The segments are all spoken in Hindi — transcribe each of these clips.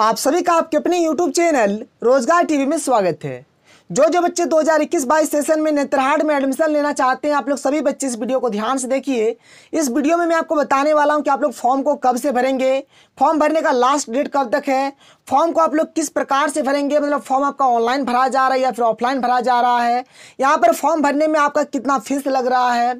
आप सभी का आपके अपने YouTube चैनल रोजगार टीवी में स्वागत है जो जो बच्चे 2021-22 सेशन में नेत्रहाट में एडमिशन लेना चाहते हैं आप लोग सभी बच्चे इस वीडियो को ध्यान से देखिए इस वीडियो में मैं आपको बताने वाला हूं कि आप लोग फॉर्म को कब से भरेंगे फॉर्म भरने का लास्ट डेट कब तक है फॉर्म को आप लोग किस प्रकार से भरेंगे मतलब फॉर्म आपका ऑनलाइन भरा जा रहा है या फिर ऑफलाइन भरा जा रहा है यहाँ पर फॉर्म भरने में आपका कितना फीस लग रहा है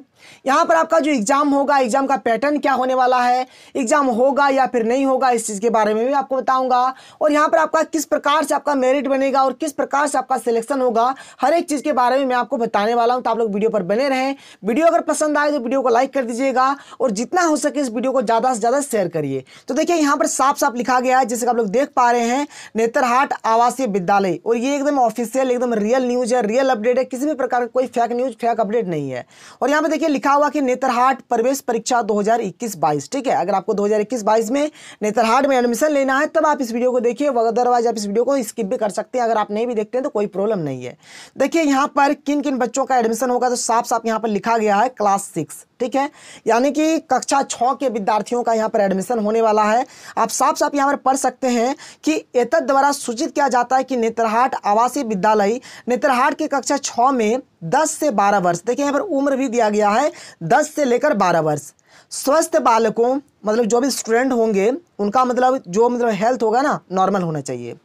यहाँ पर आपका जो एग्ज़ाम होगा एग्ज़ाम का पैटर्न क्या होने वाला है एग्ज़ाम होगा या फिर नहीं होगा इस चीज़ के बारे में भी आपको बताऊंगा और यहाँ पर आपका किस प्रकार से आपका मेरिट बनेगा और किस प्रकार से आपका सिलेक्शन होगा हर एक चीज़ के बारे में मैं आपको बताने वाला हूँ तो आप लोग वीडियो पर बने रहें वीडियो अगर पसंद आए तो वीडियो को लाइक कर दीजिएगा और जितना हो सके इस वीडियो को ज़्यादा से ज़्यादा शेयर करिए तो देखिए यहाँ पर साफ साफ लिखा गया है जैसे आप लोग देख पा रहे हैं नेतरहाट आवासीय विद्यालय और ये एकदम ऑफिशियल एकदम रियल न्यूज़ है रियल अपडेट है किसी भी प्रकार का कोई फैक न्यूज़ फैक अपडेट नहीं है और यहाँ पर देखिए लिखा हुआ कि नेतरहाट प्रवेश परीक्षा 2021-22 ठीक है अगर आपको 2021-22 में नेतरहाट में एडमिशन लेना है तब आप इस वीडियो को देखिए अदरवाइज आप इस वीडियो को स्किप भी कर सकते हैं अगर आप नहीं भी देखते हैं तो कोई प्रॉब्लम नहीं है देखिए यहाँ पर किन किन बच्चों का एडमिशन होगा तो साफ साफ यहाँ पर लिखा गया है क्लास सिक्स ठीक है यानी कि कक्षा छ के विद्यार्थियों का यहाँ पर एडमिशन होने वाला है आप साफ साफ यहाँ पर पढ़ सकते हैं कि एतद द्वारा सूचित किया जाता है कि नेत्रहाट आवासीय विद्यालय नेत्रहाट के कक्षा छ में दस से बारह वर्ष देखिए यहाँ पर उम्र भी दिया गया है दस से लेकर बारह वर्ष स्वस्थ बालकों मतलब जो भी स्टूडेंट होंगे उनका मतलब जो मतलब हेल्थ होगा ना नॉर्मल होना चाहिए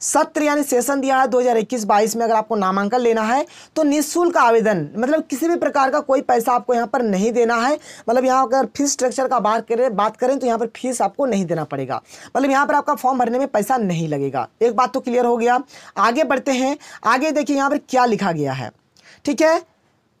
सत्र यानी सेशन दिया है 2021-22 में अगर आपको नामांकन लेना है तो निःशुल्क आवेदन मतलब किसी भी प्रकार का कोई पैसा आपको यहाँ पर नहीं देना है मतलब यहाँ अगर फीस स्ट्रक्चर का बात करें बात करें तो यहाँ पर फीस आपको नहीं देना पड़ेगा मतलब यहाँ पर आपका फॉर्म भरने में पैसा नहीं लगेगा एक बात तो क्लियर हो गया आगे बढ़ते हैं आगे देखिए यहाँ पर क्या लिखा गया है ठीक है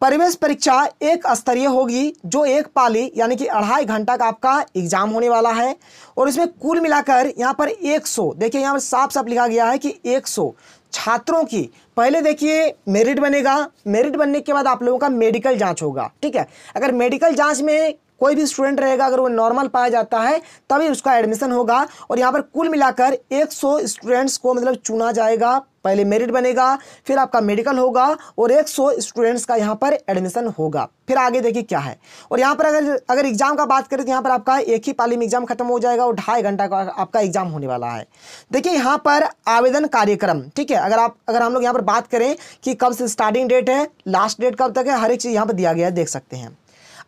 परिवेश परीक्षा एक स्तरीय होगी जो एक पाली यानी कि अढ़ाई घंटा का आपका एग्जाम होने वाला है और इसमें कुल मिलाकर यहाँ पर 100 देखिए यहाँ पर साफ साफ लिखा गया है कि 100 छात्रों की पहले देखिए मेरिट बनेगा मेरिट बनने के बाद आप लोगों का मेडिकल जांच होगा ठीक है अगर मेडिकल जांच में कोई भी स्टूडेंट रहेगा अगर वो नॉर्मल पाया जाता है तभी उसका एडमिशन होगा और यहाँ पर कुल मिलाकर 100 स्टूडेंट्स को मतलब चुना जाएगा पहले मेरिट बनेगा फिर आपका मेडिकल होगा और 100 स्टूडेंट्स का यहाँ पर एडमिशन होगा फिर आगे देखिए क्या है और यहाँ पर अगर अगर एग्जाम का बात करें तो यहाँ पर आपका एक ही पाली में एग्जाम खत्म हो जाएगा और ढाई घंटा का आपका एग्जाम होने वाला है देखिए यहाँ पर आवेदन कार्यक्रम ठीक है अगर आप अगर हम लोग यहाँ पर बात करें कि कब से स्टार्टिंग डेट है लास्ट डेट कब तक है हर एक चीज़ यहाँ पर दिया गया है देख सकते हैं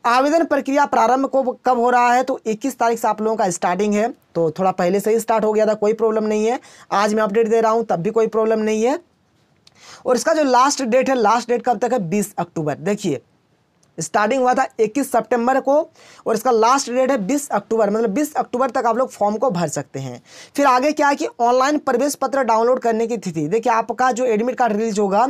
आवेदन प्रक्रिया प्रारंभ को कब हो रहा है तो 21 तारीख से आप लोगों का स्टार्टिंग है तो थोड़ा पहले से ही स्टार्ट हो गया था कोई प्रॉब्लम नहीं है आज मैं अपडेट दे रहा हूँ तब भी कोई प्रॉब्लम नहीं है और इसका जो लास्ट डेट है लास्ट डेट कब तक है बीस अक्टूबर देखिए स्टार्टिंग हुआ था 21 सितंबर को और इसका लास्ट डेट है 20 अक्टूबर मतलब 20 अक्टूबर तक आप लोग फॉर्म को भर सकते हैं फिर आगे क्या है कि ऑनलाइन प्रवेश पत्र डाउनलोड करने की तिथि देखिए आपका जो एडमिट कार्ड रिलीज होगा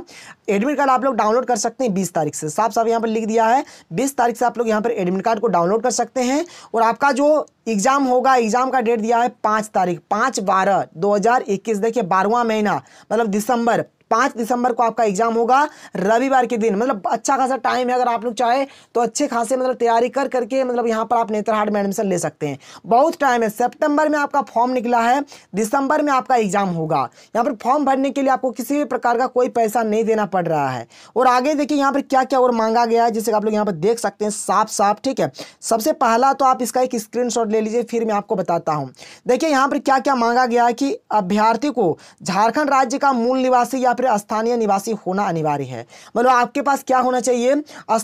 एडमिट कार्ड आप लोग डाउनलोड कर सकते हैं बीस तारीख से साफ साफ यहाँ पर लिख दिया है बीस तारीख से आप लोग यहाँ पर एडमिट कार्ड को डाउनलोड कर सकते हैं और आपका जो एग्जाम होगा एग्जाम का डेट दिया है पाँच तारीख पाँच बारह दो देखिए बारहवा महीना मतलब दिसंबर पांच दिसंबर को आपका एग्जाम होगा रविवार के दिन मतलब अच्छा खासा टाइम है अगर आप लोग चाहे तो अच्छे खासे मतलब तैयारी कर करके मतलब यहाँ पर आप नेत्रहाट में एडमिशन ले सकते हैं बहुत टाइम है सेप्टेम्बर में आपका फॉर्म निकला है दिसंबर में आपका एग्जाम होगा यहाँ पर फॉर्म भरने के लिए आपको किसी भी प्रकार का कोई पैसा नहीं देना पड़ रहा है और आगे देखिए यहाँ पर क्या क्या और मांगा गया है जिसे आप लोग यहाँ पर देख सकते हैं साफ साफ ठीक है सबसे पहला तो आप इसका एक स्क्रीन ले लीजिए फिर मैं आपको बताता हूँ देखिए यहाँ पर क्या क्या मांगा गया है कि अभ्यार्थी को झारखंड राज्य का मूल निवासी या फिर स्थानीय निवासी होना अनिवार्य है मतलब आपके पास क्या होना चाहिए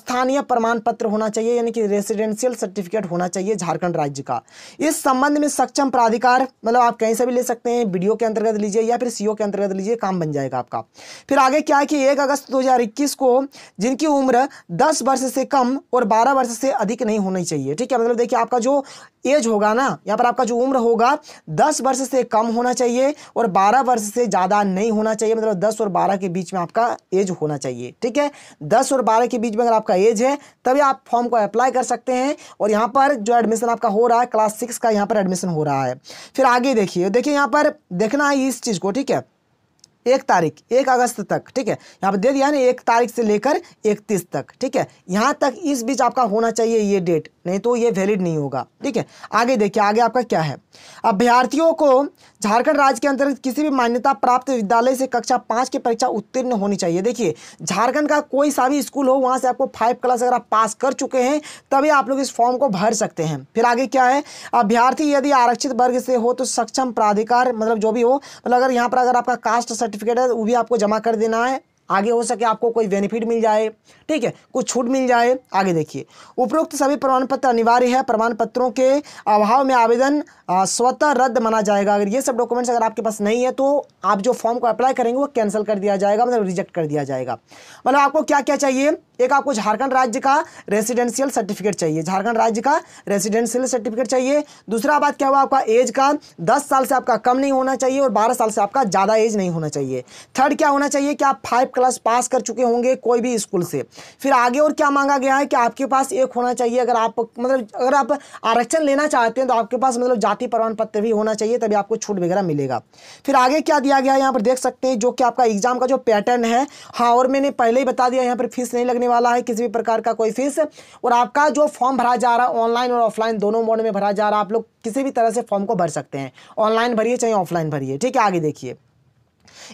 स्थानीय प्रमाण पत्र होना चाहिए यानी कि रेसिडेंशियल सर्टिफिकेट होना चाहिए झारखंड राज्य का इस संबंध में सक्षम प्राधिकार मतलब आप कहीं से भी ले सकते हैं वीडियो के अंतर्गत लीजिए या फिर सीओ के अंतर्गत लीजिए काम बन जाएगा आपका फिर आगे क्या है कि एक अगस्त दो को जिनकी उम्र दस वर्ष से कम और बारह वर्ष से अधिक नहीं होनी चाहिए ठीक है मतलब देखिए आपका जो एज होगा ना यहाँ पर आपका जो उम्र होगा दस वर्ष से कम होना चाहिए और बारह वर्ष से ज़्यादा नहीं होना चाहिए मतलब दस और बारह के बीच में आपका एज होना चाहिए ठीक है दस और बारह के बीच में अगर आपका एज है तभी आप फॉर्म को अप्लाई कर सकते हैं और यहाँ पर जो एडमिशन आपका हो रहा है क्लास सिक्स का यहाँ पर एडमिशन हो रहा है फिर आगे देखिए देखिए यहाँ पर देखना है इस चीज़ को ठीक है एक तारीख एक अगस्त तक ठीक है यहाँ पर दे दिया ना एक तारीख से लेकर इकतीस तक ठीक है यहाँ तक इस बीच आपका होना चाहिए ये डेट नहीं तो ये वैलिड नहीं होगा ठीक है आगे देखिए आगे आपका क्या है अभ्यर्थियों को झारखंड राज्य के अंतर्गत किसी भी मान्यता प्राप्त विद्यालय से कक्षा पाँच की परीक्षा उत्तीर्ण होनी चाहिए देखिए झारखंड का कोई सा भी स्कूल हो वहाँ से आपको फाइव क्लास अगर आप पास कर चुके हैं तभी आप लोग इस फॉर्म को भर सकते हैं फिर आगे क्या है अभ्यर्थी यदि आरक्षित वर्ग से हो तो सक्षम प्राधिकार मतलब जो भी हो मतलब अगर यहाँ पर अगर आपका कास्ट सर्टिफिकेट है वो भी आपको जमा कर देना है आगे हो सके आपको कोई बेनिफिट मिल जाए ठीक है कुछ छूट मिल जाए आगे देखिए उपरोक्त सभी प्रमाण पत्र अनिवार्य है प्रमाण पत्रों के अभाव में आवेदन स्वतः रद्द माना जाएगा अगर ये सब डॉक्यूमेंट्स अगर आपके पास नहीं है तो आप जो फॉर्म को अप्लाई करेंगे वो कैंसिल कर दिया जाएगा मतलब रिजेक्ट कर दिया जाएगा मतलब आपको क्या क्या चाहिए एक आपको झारखंड राज्य का रेसिडेंशियल सर्टिफिकेट चाहिए झारखंड राज्य का रेसिडेंशियल सर्टिफिकेट चाहिए दूसरा बात क्या हुआ आपका एज का दस साल से आपका कम नहीं होना चाहिए और बारह साल से आपका ज़्यादा एज नहीं होना चाहिए थर्ड क्या होना चाहिए कि आप फाइव क्लास पास कर चुके होंगे कोई भी स्कूल से फिर आगे और क्या मांगा गया है कि आपके पास एक होना चाहिए अगर आप मतलब अगर आप आरक्षण लेना चाहते हैं तो आपके पास मतलब जाति प्रमाण पत्र भी होना चाहिए तभी आपको छूट वगैरह मिलेगा फिर आगे क्या दिया गया है यहाँ पर देख सकते हैं जो कि आपका एग्जाम का जो पैटर्न है हाँ और मैंने पहले ही बता दिया यहाँ पर फीस नहीं लगने वाला है किसी भी प्रकार का कोई फीस और आपका जो फॉर्म भरा जा रहा है ऑनलाइन और ऑफलाइन दोनों मोड में भरा जा रहा है आप लोग किसी भी तरह से फॉर्म को भर सकते हैं ऑनलाइन भरिए चाहे ऑफलाइन भरिए ठीक है आगे देखिए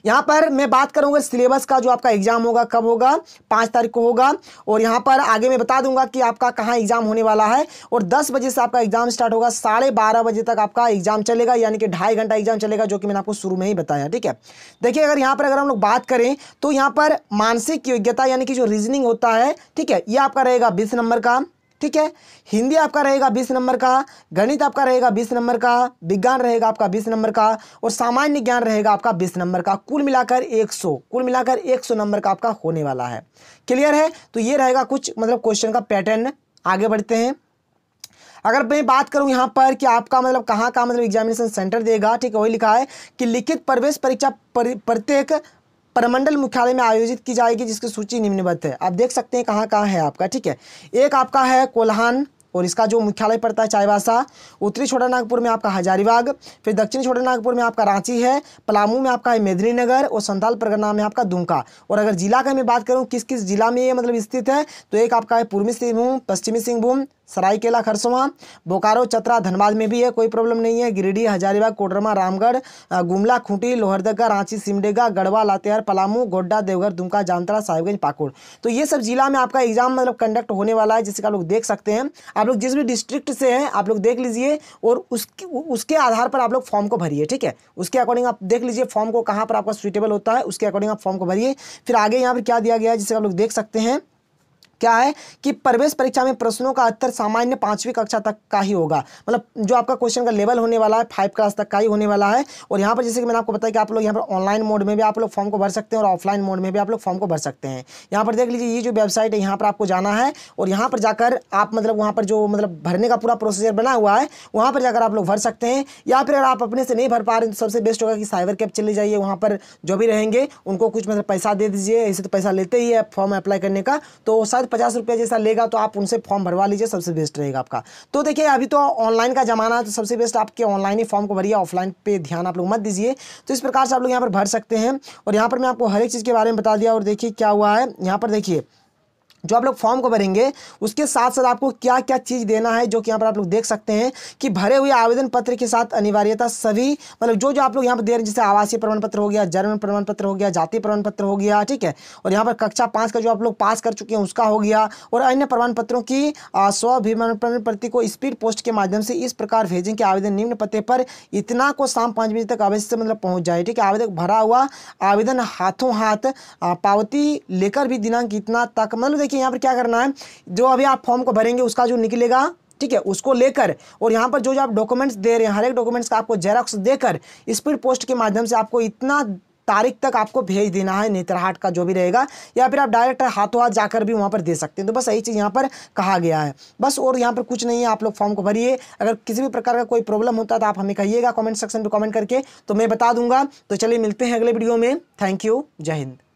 यहाँ पर मैं बात करूंगा सिलेबस का जो आपका एग्जाम होगा कब होगा पाँच तारीख को होगा और यहाँ पर आगे मैं बता दूंगा कि आपका कहाँ एग्जाम होने वाला है और दस बजे से आपका एग्जाम स्टार्ट होगा साढ़े बारह बजे तक आपका एग्जाम चलेगा यानी कि ढाई घंटा एग्जाम चलेगा जो कि मैंने आपको शुरू में ही बताया ठीक है देखिए अगर यहाँ पर अगर हम लोग बात करें तो यहाँ पर मानसिक योग्यता यानी कि जो रीजनिंग होता है ठीक है ये आपका रहेगा बीस नंबर का ठीक है हिंदी आपका रहेगा बीस नंबर का गणित आपका रहेगा बीस नंबर का विज्ञान रहेगा आपका बीस नंबर का और सामान्य ज्ञान रहेगा आपका बीस नंबर का कुल मिलाकर एक सौ कुल मिलाकर एक सौ नंबर का आपका होने वाला है क्लियर है तो ये रहेगा कुछ मतलब क्वेश्चन का पैटर्न आगे बढ़ते हैं अगर मैं बात करूं यहाँ पर कि आपका मतलब कहाँ का मतलब एग्जामिनेशन सेंटर देगा ठीक है वही लिखा है कि लिखित प्रवेश परीक्षा प्रत्येक पर, प्रमंडल मुख्यालय में आयोजित की जाएगी जिसकी सूची निम्नबद्ध है आप देख सकते हैं कहाँ कहाँ है आपका ठीक है एक आपका है कोल्हान और इसका जो मुख्यालय पड़ता है चाईबासा उत्तरी छोटा नागपुर में आपका हजारीबाग फिर दक्षिण छोटा नागपुर में आपका रांची है पलामू में आपका है मेदिनीनगर और संताल परगना में आपका दुमका और अगर जिला का मैं बात करूँ किस किस जिला में ये मतलब स्थित है तो एक आपका है पूर्वी सिंहभूम पश्चिमी सिंहभूम सरायकेला खरसवा बोकारो चतरा धनबाद में भी है कोई प्रॉब्लम नहीं है गिरिडीह हजारीबाग कोडरमा रामगढ़ गुमला खूंटी लोहरदगा रांची सिमडेगा गढ़वा लातेहार पलामू गोड्डा देवघर दुमका जामतरा साहिबगंज पाकुड़ तो ये सब जिला में आपका एग्जाम मतलब कंडक्ट होने वाला है जिसे आप लोग देख सकते हैं आप लोग जिस भी डिस्ट्रिक्ट से हैं आप लोग देख लीजिए और उसके उसके आधार पर आप लोग फॉर्म को भरिए ठीक है उसके अकॉर्डिंग आप देख लीजिए फॉर्म को कहाँ पर आपका सुइटेबल होता है उसके अकॉर्डिंग आप फॉर्म को भरिए फिर आगे यहाँ पर क्या दिया गया है जिसे आप लोग देख सकते हैं क्या है कि प्रवेश परीक्षा में प्रश्नों का उत्तर सामान्य पांचवी कक्षा तक का ही होगा मतलब जो आपका क्वेश्चन का लेवल होने वाला है फाइव क्लास तक का ही होने वाला है और यहाँ पर जैसे कि मैंने आपको बताया कि आप लोग यहाँ पर ऑनलाइन मोड में भी आप लोग फॉर्म को भर सकते हैं और ऑफलाइन मोड में भी आप लोग फॉर्म को भर सकते हैं यहाँ पर देख लीजिए ये जो वेबसाइट है यहाँ पर आपको जाना है और यहाँ पर जाकर आप मतलब वहाँ पर जो मतलब भरने का पूरा प्रोसीजर बना हुआ है वहाँ पर जाकर आप लोग भर सकते हैं या फिर अगर आप अपने से नहीं भर पा रहे तो सबसे बेस्ट होगा कि साइबर कैब चले जाइए वहाँ पर जो भी रहेंगे उनको कुछ मतलब पैसा दे दीजिए ऐसे तो पैसा लेते ही है फॉर्म अप्लाई करने का तो शायद पचास रुपये जैसा लेगा तो आप उनसे फॉर्म भरवा लीजिए सबसे बेस्ट रहेगा आपका तो देखिए अभी तो ऑनलाइन का जमाना है तो सबसे बेस्ट आपके ऑनलाइन ही फॉर्म को भरिए ऑफलाइन पे ध्यान आप लोग मत दीजिए तो इस प्रकार से आप लोग यहाँ पर भर सकते हैं और यहाँ पर मैं आपको हर एक चीज़ के बारे में बता दिया और देखिए क्या हुआ है यहाँ पर देखिए जो आप लोग फॉर्म को भरेंगे उसके साथ साथ आपको क्या क्या चीज़ देना है जो कि यहाँ पर आप लोग देख सकते हैं कि भरे हुए आवेदन पत्र के साथ अनिवार्यता सभी मतलब जो जो आप लोग यहाँ पर दे रहे हैं जैसे आवासीय प्रमाण पत्र हो गया जन्म प्रमाण पत्र हो गया जाति प्रमाण पत्र हो गया ठीक है और यहाँ पर कक्षा पाँच का जो आप लोग पास कर चुके हैं उसका हो गया और अन्य प्रमाण पत्रों की स्वाभिमान प्रमाण पत्र को स्पीड पोस्ट के माध्यम से इस प्रकार भेजें कि आवेदन निम्न पते पर इतना को शाम पाँच बजे तक अवश्य मतलब पहुँच जाए ठीक है आवेदक भरा हुआ आवेदन हाथों हाथ पावती लेकर भी दिनांक इतना तक मतलब देखिए यहाँ पर क्या करना है जो अभी आप फॉर्म को भरेंगे उसका जो निकलेगा ठीक है उसको लेकर और यहाँ पर जो जो आप डॉक्यूमेंट्स दे रहे हैं हर एक डॉक्यूमेंट्स का आपको जेरोक्स देकर स्पीड पोस्ट के माध्यम से आपको इतना तारीख तक आपको भेज देना है नेत्रहाट का जो भी रहेगा या फिर आप डायरेक्ट हाथों हाथ जाकर भी वहाँ पर दे सकते हैं तो बस यही चीज़ यहाँ पर कहा गया है बस और यहाँ पर कुछ नहीं है आप लोग फॉर्म को भरिए अगर किसी भी प्रकार का कोई प्रॉब्लम होता है तो आप हमें कहिएगा कॉमेंट सेक्शन पर कॉमेंट करके तो मैं बता दूंगा तो चलिए मिलते हैं अगले वीडियो में थैंक यू जय हिंद